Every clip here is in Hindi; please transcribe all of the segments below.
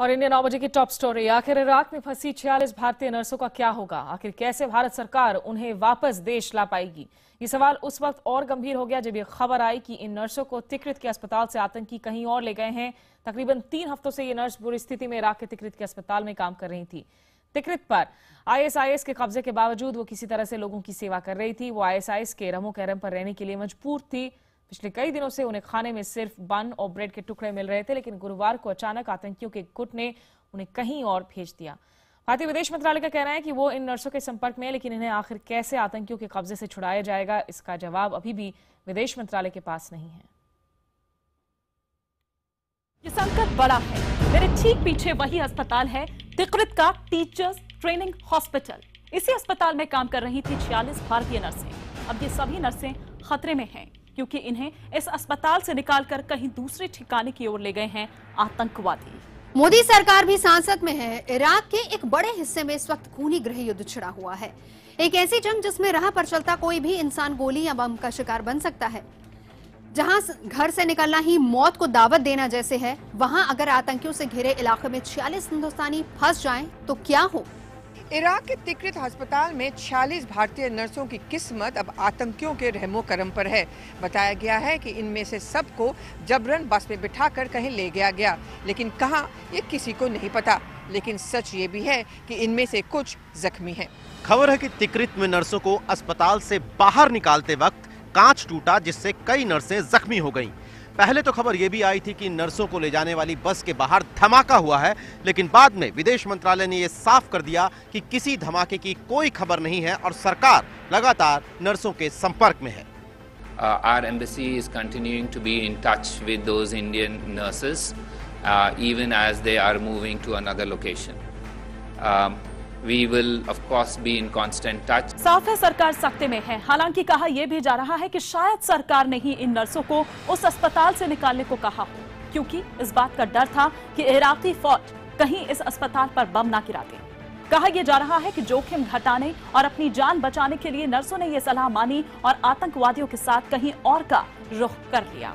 और इंडिया नौ बजे की टॉप स्टोरी आखिर इराक में फंसी छियालीस भारतीय नर्सों का क्या होगा आखिर कैसे भारत सरकार उन्हें वापस देश ला पाएगी ये सवाल उस वक्त और गंभीर हो गया जब ये खबर आई कि इन नर्सों को तिकृत के अस्पताल से आतंकी कहीं और ले गए हैं तकरीबन तीन हफ्तों से ये नर्स बुरी स्थिति में इराक के तिकृत के अस्पताल में काम कर रही थी तिकृत पर आईएसआईएस के कब्जे के बावजूद वो किसी तरह से लोगों की सेवा कर रही थी वो आईएसआईएस के रमो कैरम पर रहने के लिए मजबूर थी पिछले कई दिनों से उन्हें खाने में सिर्फ बन और ब्रेड के टुकड़े मिल रहे थे लेकिन गुरुवार को अचानक आतंकियों के गुट ने उन्हें कहीं और भेज दिया भारतीय विदेश मंत्रालय का कहना है कि वो इन नर्सों के संपर्क में है लेकिन इन्हें आखिर कैसे आतंकियों के कब्जे से छुड़ाया जाएगा इसका जवाब अभी भी विदेश मंत्रालय के पास नहीं है ये संकट बड़ा है मेरे ठीक पीछे वही अस्पताल है तिकृत का टीचर्स ट्रेनिंग हॉस्पिटल इसी अस्पताल में काम कर रही थी छियालीस भारतीय नर्सें अब ये सभी नर्सें खतरे में हैं क्योंकि इन्हें इस अस्पताल से निकालकर कहीं दूसरे ठिकाने की ओर ले गए हैं आतंकवादी मोदी सरकार भी सांसद में है इराक के एक बड़े हिस्से में इस वक्त खूनी गृह युद्ध छिड़ा हुआ है एक ऐसी जंग जिसमें राह पर चलता कोई भी इंसान गोली या बम का शिकार बन सकता है जहां घर से निकलना ही मौत को दावत देना जैसे है वहां अगर आतंकियों से घिरे इलाके में छियालीस हिंदुस्तानी फंस जाएं तो क्या हो इराक के तिकृत अस्पताल में 46 भारतीय नर्सों की किस्मत अब आतंकियों के रहमो करम पर है बताया गया है कि इनमें से सबको जबरन बस में बिठाकर कहीं ले गया गया लेकिन कहां ये किसी को नहीं पता लेकिन सच ये भी है कि इनमें से कुछ जख्मी हैं। खबर है कि तिकृत में नर्सों को अस्पताल से बाहर निकालते वक्त कांच टूटा जिससे कई नर्सें जख्मी हो गयी पहले तो खबर यह भी आई थी कि नर्सों को ले जाने वाली बस के बाहर धमाका हुआ है लेकिन बाद में विदेश मंत्रालय ने यह साफ कर दिया कि किसी धमाके की कोई खबर नहीं है और सरकार लगातार नर्सों के संपर्क में है our embassy is continuing to be in touch with those Indian nurses even as they are moving to another location we will of course be in constant touch साफ है सरकार सख्ते में है हालांकि कहा यह भी जा रहा है कि शायद सरकार ने ही इन नर्सों को उस अस्पताल से निकालने को कहा हो क्योंकि इस बात का डर था कि इराकी फौज कहीं इस अस्पताल पर बम ना गिरा दे कहा यह जा रहा है कि जोखिम घटाने और अपनी जान बचाने के लिए नर्सों ने यह सलाह मानी और आतंकवादियों के साथ कहीं और का रुख कर लिया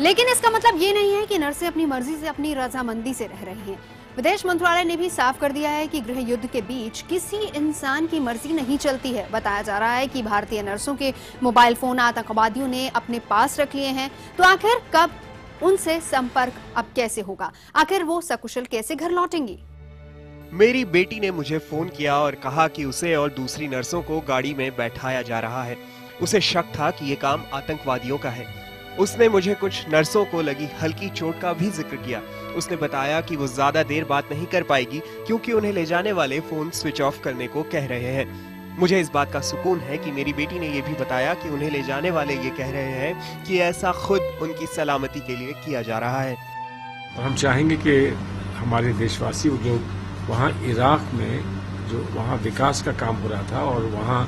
लेकिन इसका मतलब ये नहीं है कि नर्सें अपनी मर्जी से अपनी रजामंदी से रह रही हैं। विदेश मंत्रालय ने भी साफ कर दिया है कि गृह युद्ध के बीच किसी इंसान की मर्जी नहीं चलती है बताया जा रहा है कि भारतीय नर्सों के मोबाइल फोन आतंकवादियों ने अपने पास रख लिए हैं तो आखिर कब उनसे संपर्क अब कैसे होगा आखिर वो सकुशल कैसे घर लौटेंगी मेरी बेटी ने मुझे फोन किया और कहा कि उसे और दूसरी नर्सों को गाड़ी में बैठाया जा रहा है उसे शक था कि ये काम आतंकवादियों का है उसने मुझे कुछ नर्सों को लगी हल्की चोट का भी जिक्र किया उसने बताया कि वो ज्यादा देर बात नहीं कर पाएगी क्योंकि उन्हें ले जाने वाले फोन स्विच ऑफ करने को कह रहे हैं मुझे इस बात का सुकून है कि मेरी बेटी ने यह भी बताया कि उन्हें ले जाने वाले ये कह रहे हैं कि ऐसा खुद उनकी सलामती के लिए किया जा रहा है और हम चाहेंगे कि हमारे देशवासी उद्योग वहाँ इराक में जो वहाँ विकास का काम हो रहा था और वहाँ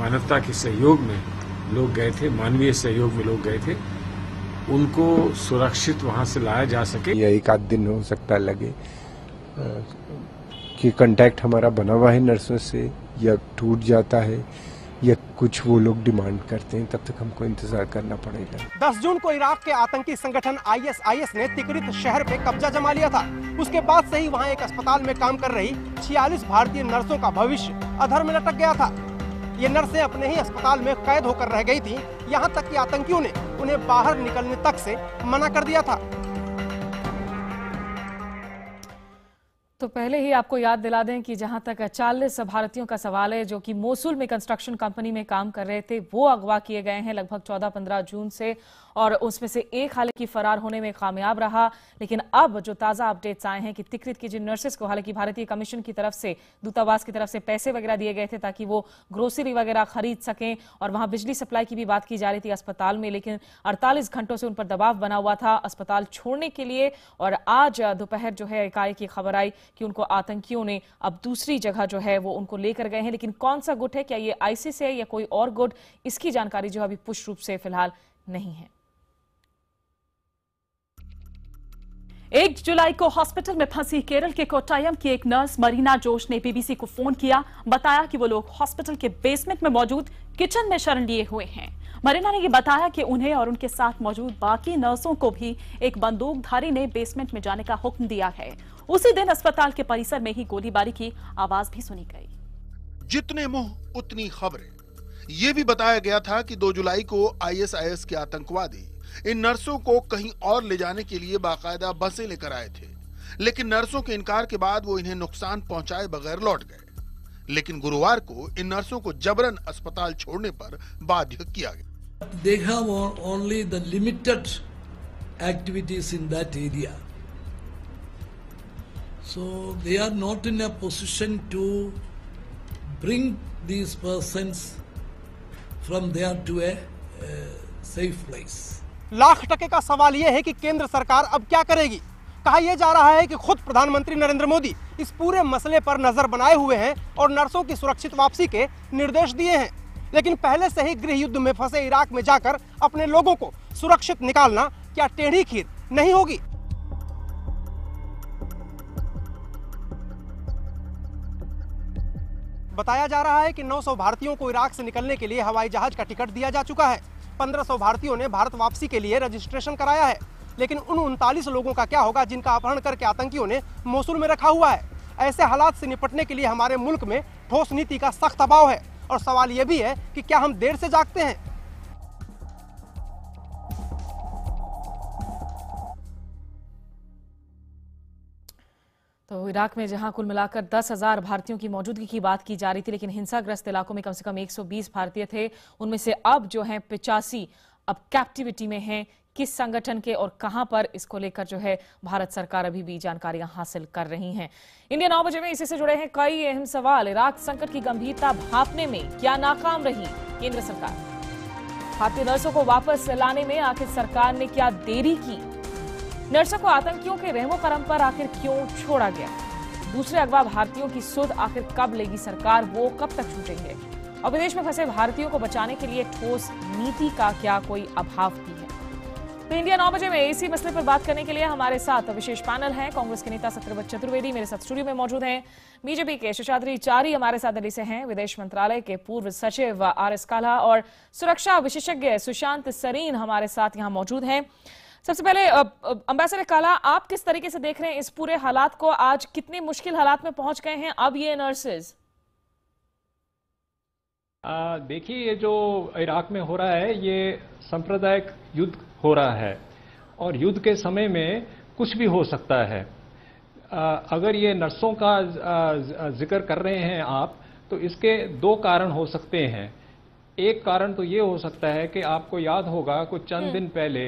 मानवता के सहयोग में लोग गए थे मानवीय सहयोग में लोग गए थे उनको सुरक्षित वहाँ से लाया जा सके या एक आध दिन हो सकता लगे कि कांटेक्ट हमारा बना हुआ है नर्सों से या टूट जाता है या कुछ वो लोग डिमांड करते हैं तब तक हमको इंतजार करना पड़ेगा 10 जून को इराक के आतंकी संगठन आईएसआईएस ने तिकरित शहर पे कब्जा जमा लिया था उसके बाद से ही वहाँ एक अस्पताल में काम कर रही छियालीस भारतीय नर्सों का भविष्य अधर में लटक गया था ये नर्सें अपने ही अस्पताल में कैद होकर रह गई थी यहाँ तक कि आतंकियों ने उन्हें बाहर निकलने तक से मना कर दिया था तो पहले ही आपको याद दिला दें कि जहां तक 40 भारतीयों का सवाल है जो कि मोसूल में कंस्ट्रक्शन कंपनी में काम कर रहे थे वो अगवा किए गए हैं लगभग 14-15 जून से और उसमें से एक हालांकि फरार होने में कामयाब रहा लेकिन अब जो ताज़ा अपडेट्स आए हैं कि तिकृत की जिन नर्सेस को हालांकि भारतीय कमीशन की तरफ से दूतावास की तरफ से पैसे वगैरह दिए गए थे ताकि वो ग्रोसरी वगैरह खरीद सकें और वहाँ बिजली सप्लाई की भी बात की जा रही थी अस्पताल में लेकिन अड़तालीस घंटों से उन पर दबाव बना हुआ था अस्पताल छोड़ने के लिए और आज दोपहर जो है इकाई की खबर आई कि उनको आतंकियों ने अब दूसरी जगह जो है वो उनको लेकर गए हैं लेकिन कौन सा गुट है क्या ये आईसीस है या कोई और गुट इसकी जानकारी जो अभी पुष्ट रूप से फिलहाल नहीं है एक जुलाई को हॉस्पिटल में फंसी केरल के कोटायम की एक नर्स मरीना जोश ने बीबीसी को फोन किया बताया कि वो लोग हॉस्पिटल के बेसमेंट में मौजूद किचन में शरण लिए हुए हैं मरीना ने यह बताया कि उन्हें और उनके साथ मौजूद बाकी नर्सों को भी एक बंदूकधारी ने बेसमेंट में जाने का हुक्म दिया है उसी दिन अस्पताल के परिसर में ही गोलीबारी की आवाज भी सुनी गई जितने मुंह उतनी खबरें ये भी बताया गया था कि 2 जुलाई को आईएसआईएस के आतंकवादी इन नर्सों को कहीं और ले जाने के लिए बाकायदा बसें लेकर आए थे लेकिन नर्सों के इनकार के बाद वो इन्हें नुकसान पहुंचाए बगैर लौट गए लेकिन गुरुवार को इन नर्सों को जबरन अस्पताल छोड़ने पर बाध्य किया गया देखा only only the limited activities in that So they are not in a position to bring these persons from there to a uh, safe place. Lakh टके का सवाल यह है कि केंद्र सरकार अब क्या करेगी कहा यह जा रहा है कि खुद प्रधानमंत्री नरेंद्र मोदी इस पूरे मसले पर नजर बनाए हुए हैं और नर्सों की सुरक्षित वापसी के निर्देश दिए हैं लेकिन पहले से ही गृह युद्ध में फंसे इराक में जाकर अपने लोगों को सुरक्षित निकालना क्या टेढ़ी खीर नहीं होगी बताया जा रहा है कि 900 भारतीयों को इराक से निकलने के लिए हवाई जहाज का टिकट दिया जा चुका है 1500 भारतीयों ने भारत वापसी के लिए रजिस्ट्रेशन कराया है लेकिन उन उनतालीस लोगों का क्या होगा जिनका अपहरण करके आतंकियों ने मौसू में रखा हुआ है ऐसे हालात से निपटने के लिए हमारे मुल्क में ठोस नीति का सख्त अभाव है और सवाल ये भी है कि क्या हम देर से जागते हैं तो इराक में जहां कुल मिलाकर दस हजार भारतीयों की मौजूदगी की बात की जा रही थी लेकिन हिंसाग्रस्त इलाकों में कम से कम 120 भारतीय थे उनमें से अब जो है पिचासी अब कैप्टिविटी में हैं किस संगठन के और कहां पर इसको लेकर जो है भारत सरकार अभी भी जानकारियां हासिल कर रही हैं इंडिया नौ बजे में इसी से जुड़े हैं कई अहम सवाल इराक संकट की गंभीरता भापने में क्या नाकाम रही केंद्र सरकार भारतीय नर्सों को वापस लाने में आखिर सरकार ने क्या देरी की नर्सों को आतंकियों के रहमो करम पर आखिर क्यों छोड़ा गया दूसरे अगवा भारतीयों की सुध आखिर कब लेगी सरकार वो कब तक छूटेंगे और विदेश में फंसे भारतीयों को बचाने के लिए ठोस नीति का क्या कोई अभाव भी है तो इंडिया नौ बजे में इसी मसले पर बात करने के लिए हमारे साथ विशेष पैनल हैं कांग्रेस के नेता सत्यव्रत चतुर्वेदी मेरे साथ स्टूडियो में मौजूद हैं बीजेपी के शेषाद्री चारी हमारे साथ दिल्ली से हैं विदेश मंत्रालय के पूर्व सचिव आर एस काला और सुरक्षा विशेषज्ञ सुशांत सरीन हमारे साथ यहाँ मौजूद हैं सबसे पहले अम्बेसडर काला आप किस तरीके से देख रहे हैं इस पूरे हालात को आज कितनी मुश्किल हालात में पहुंच गए हैं अब ये नर्सेज देखिए ये जो इराक में हो रहा है ये सांप्रदायिक युद्ध हो रहा है और युद्ध के समय में कुछ भी हो सकता है आ, अगर ये नर्सों का जिक्र कर रहे हैं आप तो इसके दो कारण हो सकते हैं एक कारण तो ये हो सकता है कि आपको याद होगा कुछ चंद हम्म। दिन पहले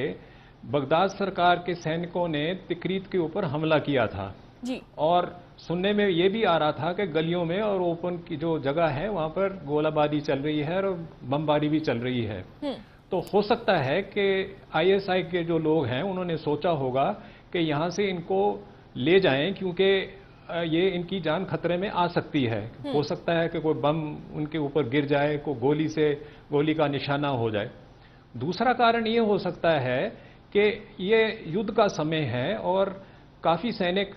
बगदाद सरकार के सैनिकों ने तिकरीत के ऊपर हमला किया था जी और सुनने में ये भी आ रहा था कि गलियों में और ओपन की जो जगह है वहाँ पर गोलाबारी चल रही है और बमबारी भी चल रही है हम्म। तो हो सकता है कि आईएसआई के जो लोग हैं उन्होंने सोचा होगा कि यहाँ से इनको ले जाएं क्योंकि ये इनकी जान खतरे में आ सकती है हम्म। हो सकता है कि कोई बम उनके ऊपर गिर जाए कोई गोली से गोली का निशाना हो जाए दूसरा कारण ये हो सकता है कि ये युद्ध का समय है और काफ़ी सैनिक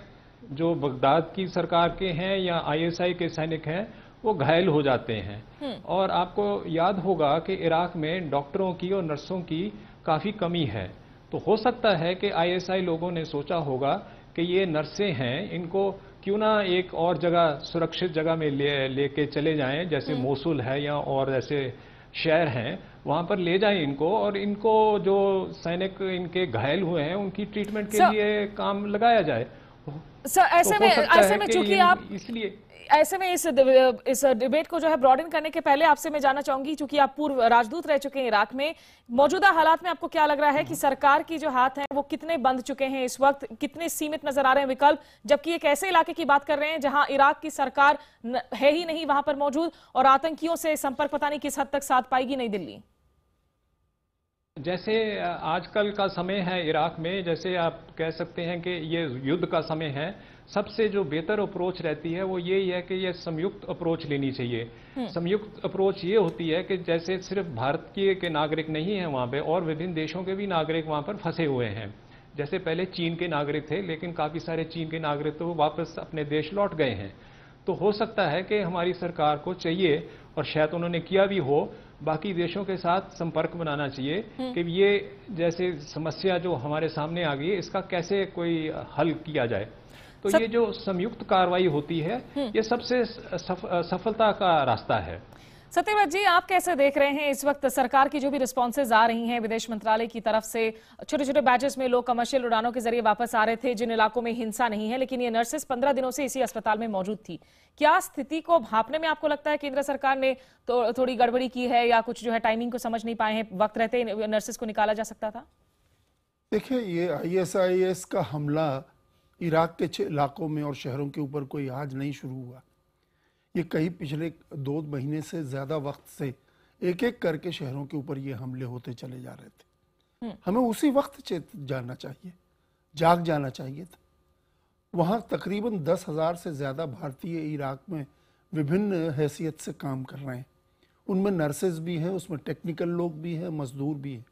जो बगदाद की सरकार के हैं या आईएसआई के सैनिक हैं वो घायल हो जाते हैं हम्म। और आपको याद होगा कि इराक में डॉक्टरों की और नर्सों की काफ़ी कमी है तो हो सकता है कि आईएसआई लोगों ने सोचा होगा कि ये नर्सें हैं इनको क्यों ना एक और जगह सुरक्षित जगह में ले लेके चले जाएं जैसे हम्म। मोसुल है या और ऐसे शहर हैं वहाँ पर ले जाएं इनको और इनको जो सैनिक इनके घायल हुए हैं उनकी ट्रीटमेंट के लिए काम लगाया जाए सर तो ऐसे तो में ऐसे में चूंकि आप इसलिए ऐसे में इस इस डिबेट को जो है ब्रॉडन करने के पहले आपसे मैं जानना चाहूंगी क्योंकि आप पूर्व राजदूत रह चुके हैं इराक में मौजूदा हालात में आपको क्या लग रहा है कि हम्म। सरकार की जो हाथ है वो कितने बंद चुके हैं इस वक्त कितने सीमित नजर आ रहे हैं विकल्प जबकि एक ऐसे इलाके की बात कर रहे हैं जहां इराक की सरकार है ही नहीं वहां पर मौजूद और आतंकियों से संपर्क पता नहीं किस हद तक साध पाएगी नई दिल्ली जैसे आजकल का समय है इराक में जैसे आप कह सकते हैं कि ये युद्ध का समय है सबसे जो बेहतर अप्रोच रहती है वो यही है कि ये संयुक्त अप्रोच लेनी चाहिए हम्म। संयुक्त अप्रोच ये होती है कि जैसे सिर्फ भारत के, के नागरिक नहीं है वहाँ पे और विभिन्न देशों के भी नागरिक वहाँ पर फंसे हुए हैं जैसे पहले चीन के नागरिक थे लेकिन काफ़ी सारे चीन के नागरिक तो वापस अपने देश लौट गए हैं तो हो सकता है कि हमारी सरकार को चाहिए और शायद उन्होंने किया भी हो बाकी देशों के साथ संपर्क बनाना चाहिए हम्म। कि ये जैसे समस्या जो हमारे सामने आ गई है इसका कैसे कोई हल किया जाए तो सब... ये जो संयुक्त कार्रवाई होती है हम्म। ये सबसे सफ, सफलता का रास्ता है सत्यव्रत जी आप कैसे देख रहे हैं इस वक्त सरकार की जो भी रिस्पॉन्सेज आ रही हैं विदेश मंत्रालय की तरफ से छोटे छोटे बैचेस में लोग कमर्शियल उड़ानों के जरिए वापस आ रहे थे जिन इलाकों में हिंसा नहीं है लेकिन ये नर्सेस पंद्रह दिनों से इसी अस्पताल में मौजूद थी क्या स्थिति को भापने में आपको लगता है केंद्र सरकार ने तो, थोड़ी गड़बड़ी की है या कुछ जो है टाइमिंग को समझ नहीं पाए हैं वक्त रहते नर्सेस को निकाला जा सकता था देखिये ये आई का हमला इराक के इलाकों में और शहरों के ऊपर कोई आज नहीं शुरू हुआ ये कई पिछले दो महीने से ज़्यादा वक्त से एक एक करके शहरों के ऊपर ये हमले होते चले जा रहे थे हम्म। हमें उसी वक्त चेत जाना चाहिए जाग जाना चाहिए था वहाँ तकरीबन दस हज़ार से ज़्यादा भारतीय इराक में विभिन्न हैसियत से काम कर रहे हैं उनमें नर्सेज भी हैं उसमें टेक्निकल लोग भी हैं मजदूर भी हैं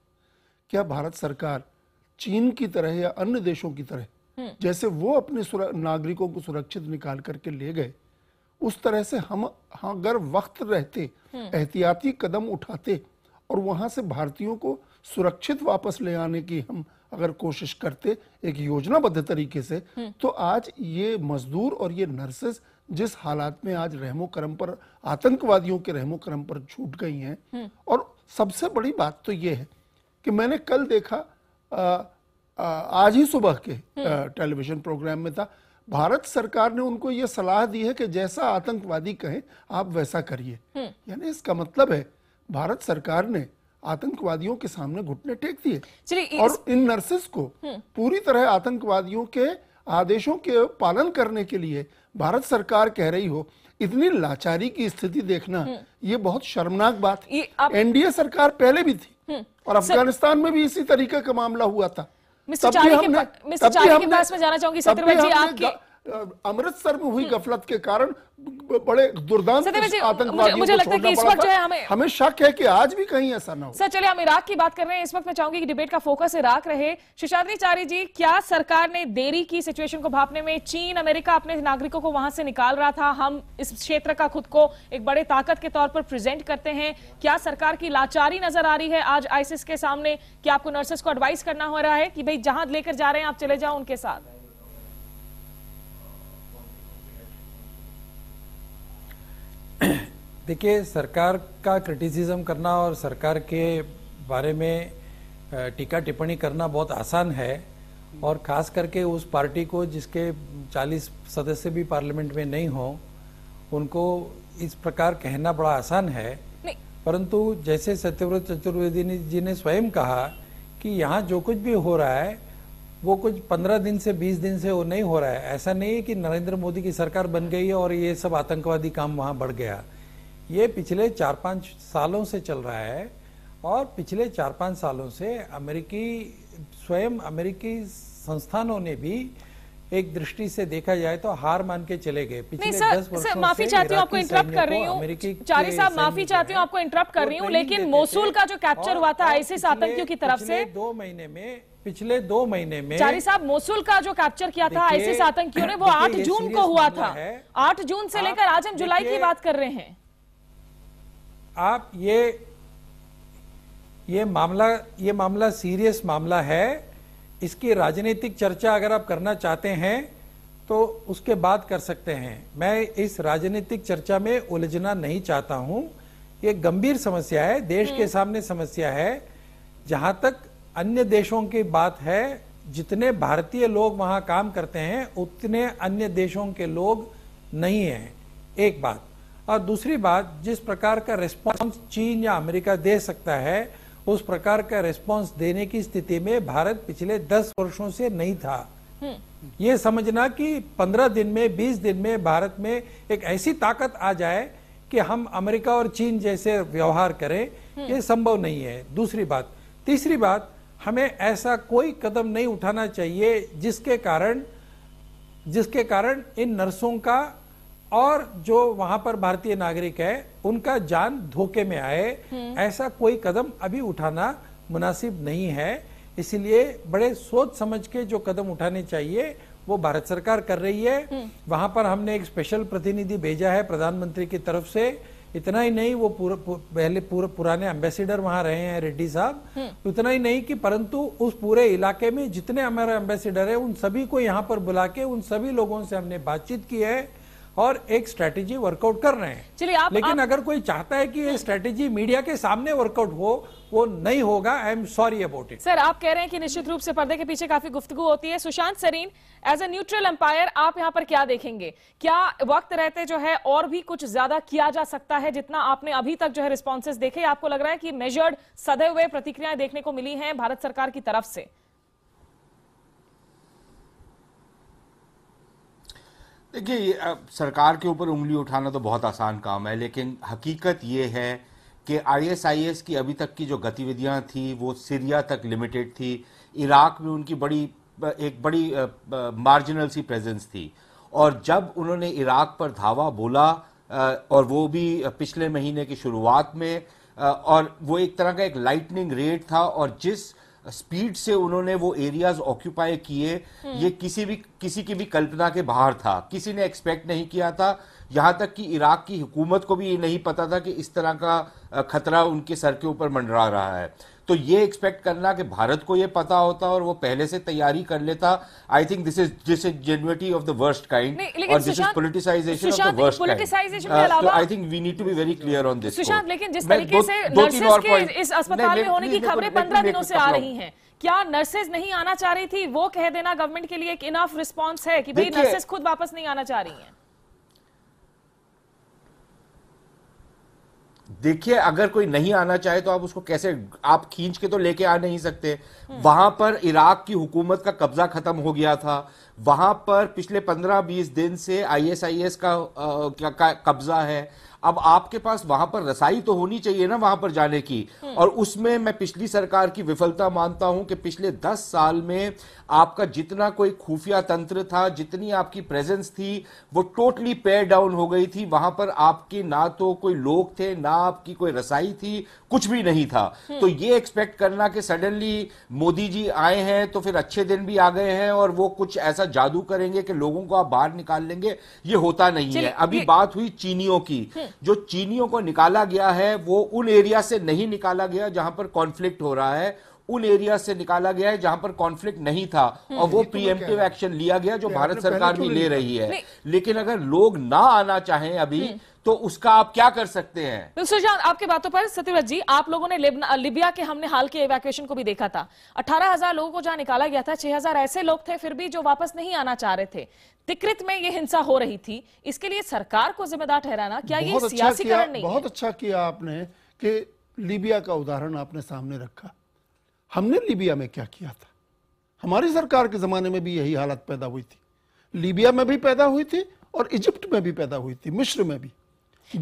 क्या भारत सरकार चीन की तरह या अन्य देशों की तरह हम्म। जैसे वो अपने नागरिकों को सुरक्षित निकाल करके ले गए उस तरह से हम हाँ, अगर वक्त रहते हम्म। एहतियाती कदम उठाते और वहां से भारतीयों को सुरक्षित वापस ले आने की हम अगर कोशिश करते एक योजनाबद्ध तरीके से हम्म। तो आज ये मजदूर और ये नर्सेस जिस हालात में आज रहमो करम पर आतंकवादियों के रहमो करम पर छूट गई हैं हम्म। और सबसे बड़ी बात तो ये है कि मैंने कल देखा आ, आ, आज ही सुबह के टेलीविजन प्रोग्राम में था भारत सरकार ने उनको ये सलाह दी है कि जैसा आतंकवादी कहें आप वैसा करिए हम्म। यानी इसका मतलब है भारत सरकार ने आतंकवादियों के सामने घुटने टेक दिए और इन नर्सेस को हम्म। पूरी तरह आतंकवादियों के आदेशों के पालन करने के लिए भारत सरकार कह रही हो इतनी लाचारी की स्थिति देखना हम्म। ये बहुत शर्मनाक बात है एनडीए सरकार पहले भी थी और अफगानिस्तान में भी इसी तरीके का मामला हुआ था मिस्टर चारी के, पास में जाना चाहूंगी सत्यपाल जी आपकी अमृतसर में हुई हम्म। गफलत के कारण बड़े दुर्दांत मुझे, मुझे लगता है कि इस वक्त जो है हमें हमें शक है कि आज भी कहीं ऐसा ना हो सर चलिए हम इराक की बात कर रहे हैं इस वक्त मैं चाहूंगी कि डिबेट का फोकस इराक रहे शिशाद्री चारी जी क्या सरकार ने देरी की सिचुएशन को भापने में चीन अमेरिका अपने नागरिकों को वहां से निकाल रहा था हम इस क्षेत्र का खुद को एक बड़े ताकत के तौर पर प्रेजेंट करते हैं क्या सरकार की लाचारी नजर आ रही है आज आईसिस के सामने क्या आपको नर्सेस को एडवाइस करना हो रहा है कि भाई जहां लेकर जा रहे हैं आप चले जाओ उनके साथ देखिए सरकार का क्रिटिसिज्म करना और सरकार के बारे में टीका टिप्पणी करना बहुत आसान है और खास करके उस पार्टी को जिसके 40 सदस्य भी पार्लियामेंट में नहीं हो उनको इस प्रकार कहना बड़ा आसान है परंतु जैसे सत्यव्रत चतुर्वेदी जी ने स्वयं कहा कि यहाँ जो कुछ भी हो रहा है वो कुछ पंद्रह दिन से बीस दिन से वो नहीं हो रहा है ऐसा नहीं है कि नरेंद्र मोदी की सरकार बन गई है और ये सब आतंकवादी काम वहाँ बढ़ गया ये पिछले चार पांच सालों से चल रहा है और पिछले चार पांच सालों से अमेरिकी स्वयं अमेरिकी संस्थानों ने भी एक दृष्टि से देखा जाए तो हार मान के चले गए पिछले दस वर्षों माफी चाहती हूँ आपको इंटरप्ट कर रही हूँ चारी साहब माफी चाहती हूँ आपको इंटरप्ट कर रही हूँ लेकिन मोसूल का जो कैप्चर हुआ था आईसीस आतंकियों की तरफ से दो महीने में पिछले दो महीने में चारी साहब मोसूल का जो कैप्चर किया था आईसी आतंकियों ने वो आठ जून को हुआ था आठ जून से लेकर आज हम जुलाई की बात कर रहे हैं आप ये ये मामला ये मामला सीरियस मामला है इसकी राजनीतिक चर्चा अगर आप करना चाहते हैं तो उसके बाद कर सकते हैं मैं इस राजनीतिक चर्चा में उलझना नहीं चाहता हूं ये गंभीर समस्या है देश के हम्म। सामने समस्या है जहां तक अन्य देशों की बात है जितने भारतीय लोग वहां काम करते हैं उतने अन्य देशों के लोग नहीं हैं एक बात और दूसरी बात जिस प्रकार का रिस्पॉन्स चीन या अमेरिका दे सकता है उस प्रकार का रिस्पॉन्स देने की स्थिति में भारत पिछले दस वर्षों से नहीं था हम्म। ये समझना कि पंद्रह दिन में बीस दिन में भारत में एक ऐसी ताकत आ जाए कि हम अमेरिका और चीन जैसे व्यवहार करें हम्म। ये संभव नहीं है दूसरी बात तीसरी बात हमें ऐसा कोई कदम नहीं उठाना चाहिए जिसके कारण जिसके कारण इन नर्सों का और जो वहां पर भारतीय नागरिक है उनका जान धोखे में आए हम्म। ऐसा कोई कदम अभी उठाना मुनासिब नहीं है इसलिए बड़े सोच समझ के जो कदम उठाने चाहिए वो भारत सरकार कर रही है हम्म। वहां पर हमने एक स्पेशल प्रतिनिधि भेजा है प्रधानमंत्री की तरफ से इतना ही नहीं वो पूर, पूर, पहले पूर, पुराने एम्बेसिडर वहां रहे हैं रेड्डी साहब उतना हम्म। तो ही नहीं कि परंतु उस पूरे इलाके में जितने हमारे एम्बेसिडर है उन सभी को यहाँ पर बुला के उन सभी लोगों से हमने बातचीत की है और एक स्ट्रेटेजी वर्कआउट कर रहे हैं चलिए आप लेकिन आप... अगर कोई चाहता है कि ये स्ट्रेटेजी मीडिया के सामने वर्कआउट हो वो नहीं होगा I am sorry about it sir आप कह रहे हैं कि निश्चित रूप से पर्दे के पीछे काफी गुफ्तगु होती है Sushant Sarin as a neutral umpire आप यहाँ पर क्या देखेंगे क्या वक्त रहते जो है और भी कुछ ज्यादा किया जा सकता है जितना आपने अभी तक जो है रिस्पॉन्सेज देखे आपको लग रहा है कि मेजर्ड सदे हुए प्रतिक्रियाएं देखने को मिली है भारत सरकार की तरफ से देखिए सरकार के ऊपर उंगली उठाना तो बहुत आसान काम है लेकिन हकीकत ये है कि आईएसआईएस की अभी तक की जो गतिविधियां थी वो सीरिया तक लिमिटेड थी इराक में उनकी बड़ी एक बड़ी मार्जिनल सी प्रेजेंस थी और जब उन्होंने इराक पर धावा बोला और वो भी पिछले महीने की शुरुआत में और वो एक तरह का एक लाइटनिंग रेड था और जिस स्पीड से उन्होंने वो एरियाज ऑक्यूपाई किए हम्म। ये किसी भी किसी की भी कल्पना के बाहर था किसी ने एक्सपेक्ट नहीं किया था यहाँ तक कि इराक की हुकूमत को भी ये नहीं पता था कि इस तरह का खतरा उनके सर के ऊपर मंडरा रहा है तो ये एक्सपेक्ट करना कि भारत को ये पता होता और वो पहले से तैयारी कर लेता I think this is this is ingenuity of the worst kind और this is politicisation of the worst kind I think we need to be very clear on this Sushant uh, तो लेकिन जिस तरीके से नर्सेस के इस अस्पताल में होने की खबरें 15 दिनों से आ रही हैं क्या नर्सेज नहीं आना चाह रही थी वो कह देना गवर्नमेंट के लिए एक इनफ रिस्पॉन्स है कि भाई नर्सेज खुद वापस नहीं आना चाह रही हैं देखिए अगर कोई नहीं आना चाहे तो आप उसको कैसे आप खींच के तो लेके आ नहीं सकते वहां पर इराक की हुकूमत का कब्जा खत्म हो गया था वहां पर पिछले पंद्रह बीस दिन से आईएसआईएस का, का, का कब्जा है अब आपके पास वहां पर रसाई तो होनी चाहिए ना वहां पर जाने की हम्म। और उसमें मैं पिछली सरकार की विफलता मानता हूं कि पिछले दस साल में आपका जितना कोई खुफिया तंत्र था जितनी आपकी प्रेजेंस थी वो टोटली पेयर डाउन हो गई थी वहां पर आपके ना तो कोई लोग थे ना आपकी कोई रसाई थी कुछ भी नहीं था हम्म। तो ये एक्सपेक्ट करना कि सडनली मोदी जी आए हैं तो फिर अच्छे दिन भी आ गए हैं और वो कुछ ऐसा जादू करेंगे कि लोगों को आप बाहर निकाल लेंगे ये होता नहीं है अभी बात हुई चीनियों की हम्म। जो चीनियों को निकाला गया है वो उन एरिया से नहीं निकाला गया जहां पर कॉन्फ्लिक्ट हो रहा है उन एरिया से निकाला गया है जहां पर कॉन्फ्लिक्ट नहीं था हम्म, और वो प्रीएम्प्टिव तो एक्शन लिया गया जो भारत सरकार तो भी ले रही है लेकिन अगर लोग ना आना चाहें अभी हम्म। तो उसका आप क्या कर सकते हैं तो सुशांत आपके बातों पर सत्यव्रत जी आप लोगों ने लिबिया के हमने हाल के इवैक्यूएशन को भी देखा था 18,000 लोगों को जहां निकाला गया था 6,000 ऐसे लोग थे फिर भी जो वापस नहीं आना चाह रहे थे तिकृत में ये हिंसा हो रही थी इसके लिए सरकार को जिम्मेदार ठहराना क्या ये अच्छा नहीं बहुत अच्छा किया आपने कि लीबिया का उदाहरण आपने सामने रखा हमने लीबिया में क्या किया था हमारी सरकार के जमाने में भी यही हालत पैदा हुई थी लीबिया में भी पैदा हुई थी और इजिप्ट में भी पैदा हुई थी मिश्र में भी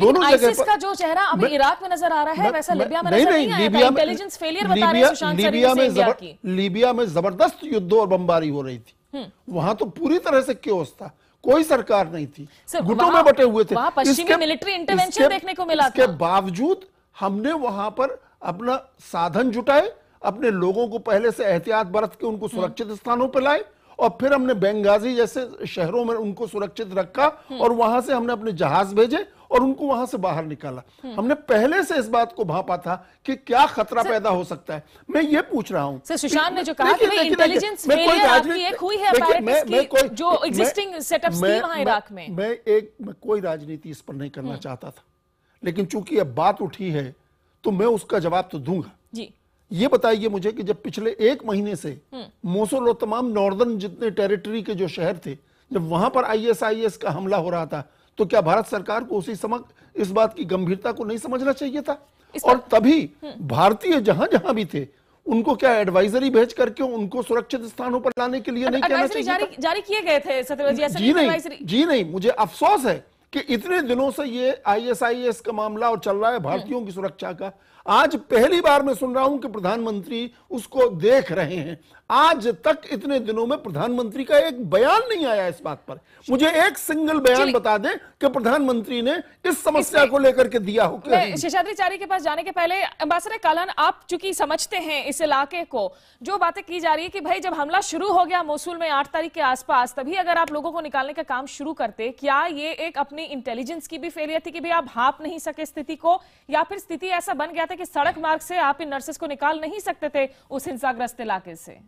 दोनों जगह का जो चेहरा अभी इराक में नजर आ रहा है वैसा लीबिया में नहीं, नहीं, नहीं आया इंटेलिजेंस फेलियर बता रहे हैं लीबिया में लीबिया में जबरदस्त युद्धों और बमबारी हो रही थी वहां तो पूरी तरह से क्योस था कोई सरकार नहीं थी गुटों में बटे हुए थे पश्चिमी मिलिट्री इंटरवेंशन देखने को मिला इसके बावजूद हमने वहां पर अपना साधन जुटाए अपने लोगों को पहले से एहतियात बरत के उनको सुरक्षित स्थानों पर लाए और फिर हमने बेंगाजी जैसे शहरों में उनको सुरक्षित रखा और वहां से हमने अपने जहाज भेजे और उनको वहां से बाहर निकाला हमने पहले से इस बात को भापा था कि क्या खतरा पैदा हो सकता है मैं ये पूछ रहा हूँ सुशांत ने जो कहा कि इंटेलिजेंस कोई, मैं कोई राजनीति इस पर नहीं करना हम्म। चाहता था लेकिन चूंकि अब बात उठी है तो मैं उसका जवाब तो दूंगा जी ये बताइए मुझे कि जब पिछले एक महीने से हम्म। मोसुल और तमाम नॉर्दर्न जितने टेरिटरी के जो शहर थे जब वहां पर आईएसआईएस का हमला हो रहा था तो क्या भारत सरकार को उसी समय इस बात की गंभीरता को नहीं समझना चाहिए था और तभी हम्म। भारतीय जहां जहां भी थे उनको क्या एडवाइजरी भेज करके उनको सुरक्षित स्थानों पर लाने के लिए नहीं कहना चाहिए जारी, जारी किए गए थे जी नहीं जी नहीं मुझे अफसोस है कि इतने दिनों से ये आईएसआईएस का मामला और चल रहा है हम्म। भारतीयों की सुरक्षा का आज पहली बार मैं सुन रहा हूं कि प्रधानमंत्री उसको देख रहे हैं आज तक इतने दिनों में प्रधानमंत्री का एक बयान नहीं आया इस बात पर मुझे एक सिंगल बयान बता दें कि प्रधानमंत्री ने इस समस्या को लेकर के दिया हो शेषाद्रीचार्य के पास जाने के पहले एम्बेसडर कालन आप चूंकि समझते हैं इस इलाके को जो बातें की जा रही है कि भाई जब हमला शुरू हो गया मोसूल में आठ तारीख के आसपास तभी अगर आप लोगों को निकालने का काम शुरू करते क्या ये एक अपनी इंटेलिजेंस की भी फेलियर थी कि भाई आप भाप नहीं सके स्थिति को या फिर स्थिति ऐसा बन गया था कि सड़क मार्ग से आप इन नर्सेस को निकाल नहीं सकते थे उस हिंसाग्रस्त इलाके से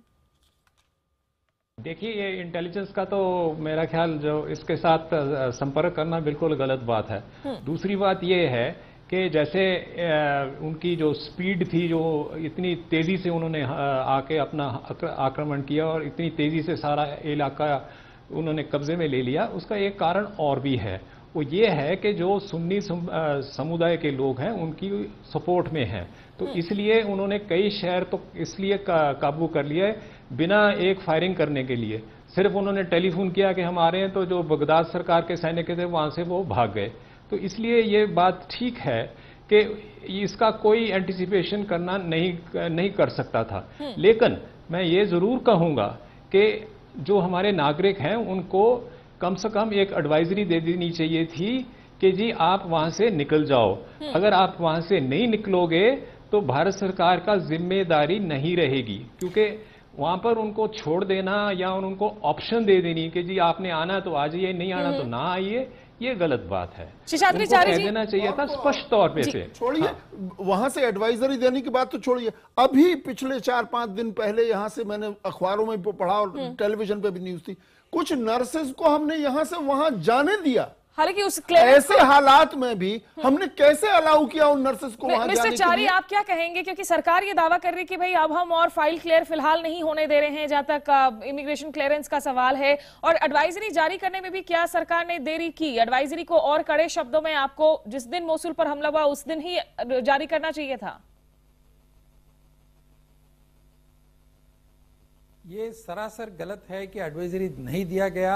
देखिए ये इंटेलिजेंस का तो मेरा ख्याल जो इसके साथ संपर्क करना बिल्कुल गलत बात है हम्म। दूसरी बात ये है कि जैसे उनकी जो स्पीड थी जो इतनी तेज़ी से उन्होंने आके अपना आक्रमण किया और इतनी तेज़ी से सारा इलाका उन्होंने कब्जे में ले लिया उसका एक कारण और भी है वो ये है कि जो सुन्नी समुदाय के लोग हैं उनकी सपोर्ट में हैं तो हम्म। इसलिए उन्होंने कई शहर तो इसलिए का, काबू कर लिए बिना एक फायरिंग करने के लिए सिर्फ उन्होंने टेलीफोन किया कि हम आ रहे हैं तो जो बगदाद सरकार के सैनिक थे वहां से वो भाग गए तो इसलिए ये बात ठीक है कि इसका कोई एंटिसिपेशन करना नहीं नहीं कर सकता था हम्म। लेकिन मैं ये जरूर कहूंगा कि जो हमारे नागरिक हैं उनको कम से कम एक एडवाइजरी दे देनी चाहिए थी कि जी आप वहां से निकल जाओ हम्म। अगर आप वहां से नहीं निकलोगे तो भारत सरकार का जिम्मेदारी नहीं रहेगी क्योंकि वहां पर उनको छोड़ देना या उनको ऑप्शन दे देनी कि जी आपने आना तो आ जाइए नहीं आना तो हम्म। ना आइए ये गलत बात है कह देना चाहिए था स्पष्ट तौर पे से छोड़िए हाँ। वहां से एडवाइजरी देने की बात तो छोड़िए अभी पिछले चार पांच दिन पहले यहाँ से मैंने अखबारों में पढ़ा और टेलीविजन हम्म। पे भी न्यूज थी कुछ नर्सेज को हमने यहां से वहां जाने दिया हालांकि उस ऐसे हालात में भी हम्म। हमने कैसे अलाउ किया उन नर्सेस को वहां मिस्टर चारी आप क्या कहेंगे क्योंकि सरकार ये दावा कर रही है कि भाई अब हम और फाइल क्लियर फिलहाल नहीं होने दे रहे हैं जहां तक इमिग्रेशन क्लियरेंस का सवाल है और एडवाइजरी जारी करने में भी क्या सरकार ने देरी की एडवाइजरी को और कड़े शब्दों में आपको जिस दिन मोसूल पर हमला हुआ उस दिन ही जारी करना चाहिए था ये सरासर गलत है कि एडवाइजरी नहीं दिया गया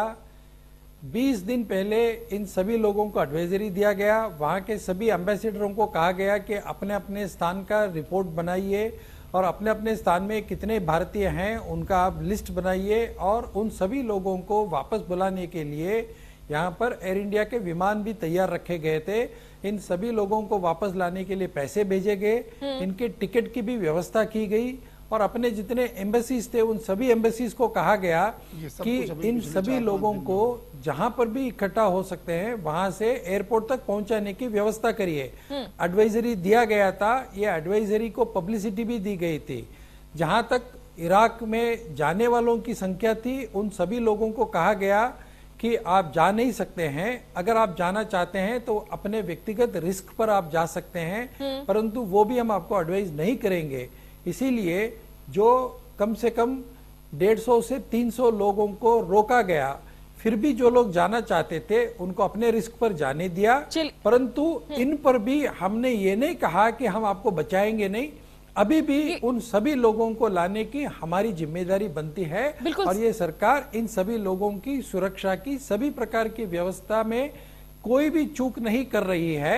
20 दिन पहले इन सभी लोगों को एडवाइजरी दिया गया वहाँ के सभी एम्बेसडरों को कहा गया कि अपने अपने स्थान का रिपोर्ट बनाइए और अपने अपने स्थान में कितने भारतीय हैं उनका आप लिस्ट बनाइए और उन सभी लोगों को वापस बुलाने के लिए यहाँ पर एयर इंडिया के विमान भी तैयार रखे गए थे इन सभी लोगों को वापस लाने के लिए पैसे भेजे गए हम्म। इनके टिकट की भी व्यवस्था की गई और अपने जितने एम्बेसीज थे उन सभी एम्बेसीज को कहा गया कि इन सभी लोगों को जहां पर भी इकट्ठा हो सकते हैं वहां से एयरपोर्ट तक पहुंचाने की व्यवस्था करिए एडवाइजरी हम्म। दिया गया था ये एडवाइजरी को पब्लिसिटी भी दी गई थी जहां तक इराक में जाने वालों की संख्या थी उन सभी लोगों को कहा गया कि आप जा नहीं सकते हैं अगर आप जाना चाहते हैं तो अपने व्यक्तिगत रिस्क पर आप जा सकते हैं हम्म। परंतु वो भी हम आपको एडवाइज नहीं करेंगे इसीलिए जो कम से कम 150 से 300 लोगों को रोका गया फिर भी जो लोग जाना चाहते थे उनको अपने रिस्क पर जाने दिया परंतु हम्म। इन पर भी हमने ये नहीं कहा कि हम आपको बचाएंगे नहीं अभी भी उन सभी लोगों को लाने की हमारी जिम्मेदारी बनती है और ये सरकार इन सभी लोगों की सुरक्षा की सभी प्रकार की व्यवस्था में कोई भी चूक नहीं कर रही है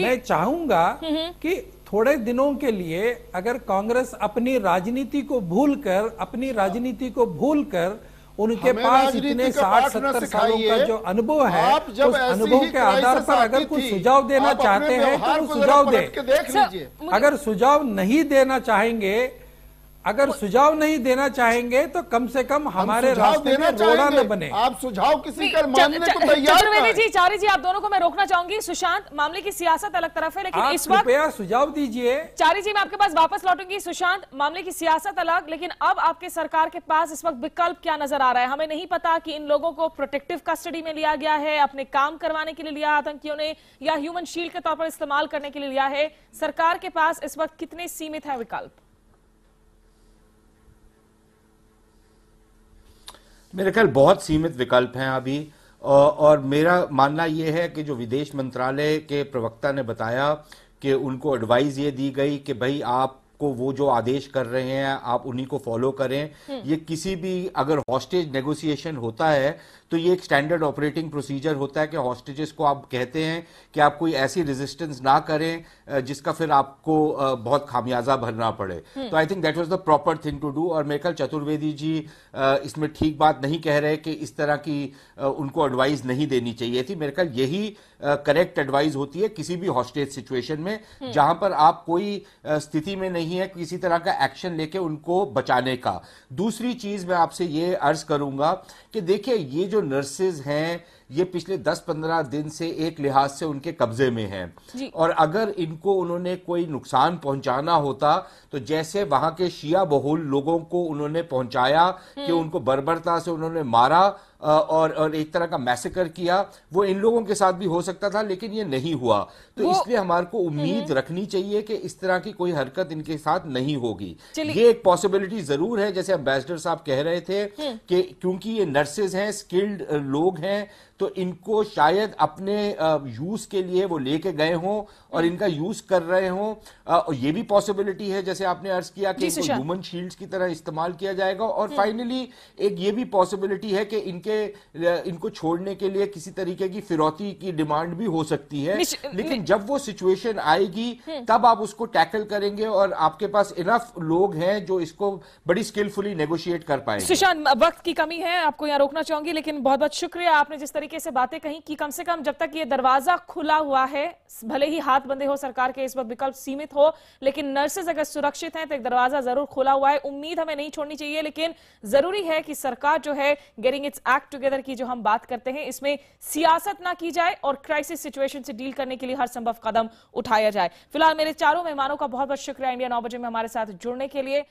मैं चाहूंगा हम्म। कि थोड़े दिनों के लिए अगर कांग्रेस अपनी राजनीति को भूलकर अपनी राजनीति को भूलकर उनके पास इतने साठ सत्तर सालों का जो अनुभव है उस अनुभव के आधार पर अगर कुछ सुझाव देना चाहते हैं तो सुझाव दे अच्छा, अगर सुझाव नहीं देना चाहेंगे अगर सुझाव नहीं देना चाहेंगे तो कम से कम हमारे रास्ते में रोड़ा न बने आप सुझाव किसी का मानने को तैयार जी चारे जी आप दोनों को मैं रोकना चाहूंगी सुशांत मामले की सियासत अलग तरफ है लेकिन इस वक्त सुझाव दीजिए चारी जी मैं आपके पास वापस लौटूंगी सुशांत मामले की सियासत अलग लेकिन अब आपके सरकार के पास इस वक्त विकल्प क्या नजर आ रहा है हमें नहीं पता की इन लोगों को प्रोटेक्टिव कस्टडी में लिया गया है अपने काम करवाने के लिए लिया आतंकियों ने या ह्यूमन शील्ड के तौर पर इस्तेमाल करने के लिए लिया है सरकार के पास इस वक्त कितने सीमित है विकल्प मेरे ख्याल बहुत सीमित विकल्प हैं अभी और मेरा मानना ये है कि जो विदेश मंत्रालय के प्रवक्ता ने बताया कि उनको एडवाइस ये दी गई कि भाई आप को वो जो आदेश कर रहे हैं आप उन्हीं को फॉलो करें हम्म। ये किसी भी अगर हॉस्टेज नेगोशिएशन होता है तो ये एक स्टैंडर्ड ऑपरेटिंग प्रोसीजर होता है कि हॉस्टेजेस को आप कहते हैं कि आप कोई ऐसी रेजिस्टेंस ना करें जिसका फिर आपको बहुत खामियाजा भरना पड़े हम्म। तो I think that was the proper thing to do और मेकल चतुर्वेदी जी इसमें ठीक बात नहीं कह रहे कि इस तरह की उनको एडवाइस नहीं देनी चाहिए थी मेरे ख्याल यही करेक्ट एडवाइस होती है किसी भी हॉस्टेज सिचुएशन में हम्म। जहां पर आप कोई स्थिति में नहीं है किसी तरह का एक्शन लेके उनको बचाने का दूसरी चीज मैं आपसे ये अर्ज करूंगा कि देखिए ये जो नर्सेज हैं ये पिछले 10-15 दिन से एक लिहाज से उनके कब्जे में है और अगर इनको उन्होंने कोई नुकसान पहुंचाना होता तो जैसे वहां के शिया बहुल लोगों को उन्होंने पहुंचाया कि हम्म। उनको बर्बरता से उन्होंने मारा और, और एक तरह का मैसेकर किया वो इन लोगों के साथ भी हो सकता था लेकिन ये नहीं हुआ तो इसलिए हमारे को हम्म, उम्मीद हम्म। रखनी चाहिए कि इस तरह की कोई हरकत इनके साथ नहीं होगी ये एक पॉसिबिलिटी जरूर है जैसे अम्बेसडर साहब कह रहे थे हम्म। कि क्योंकि ये नर्सेज हैं स्किल्ड लोग हैं तो इनको शायद अपने यूज के लिए वो लेके गए हों और इनका यूज कर रहे हों और ये भी पॉसिबिलिटी है जैसे आपने अर्ज किया कि इनको ह्यूमन शील्ड्स की तरह इस्तेमाल किया जाएगा और फाइनली एक ये भी पॉसिबिलिटी है कि इनके इनके इनको छोड़ने के लिए किसी तरीके की फिरौती की डिमांड भी हो सकती है लेकिन जब वो सिचुएशन आएगी हम्म। तब आप उसको टैकल करेंगे और आपके पास इनफ लोग हैं जो इसको बड़ी स्किलफुली नेगोशिएट कर पाए सुशांत वक्त की कमी है आपको यहाँ रोकना चाहूंगी लेकिन बहुत बहुत शुक्रिया आपने जिस तरीके से बातें कही की कम से कम जब तक ये दरवाजा खुला हुआ है भले ही हाथ बंदे हो सरकार के इस वक्त विकल्प सीमित हो लेकिन नर्सेज अगर सुरक्षित हैं तो एक दरवाजा जरूर खुला हुआ है उम्मीद हमें नहीं छोड़नी चाहिए लेकिन जरूरी है कि सरकार जो है गेटिंग इट्स बैक टुगेदर की जो हम बात करते हैं इसमें सियासत ना की जाए और क्राइसिस सिचुएशन से डील करने के लिए हर संभव कदम उठाया जाए फिलहाल मेरे चारों मेहमानों का बहुत बहुत शुक्रिया इंडिया नौ बजे में हमारे साथ जुड़ने के लिए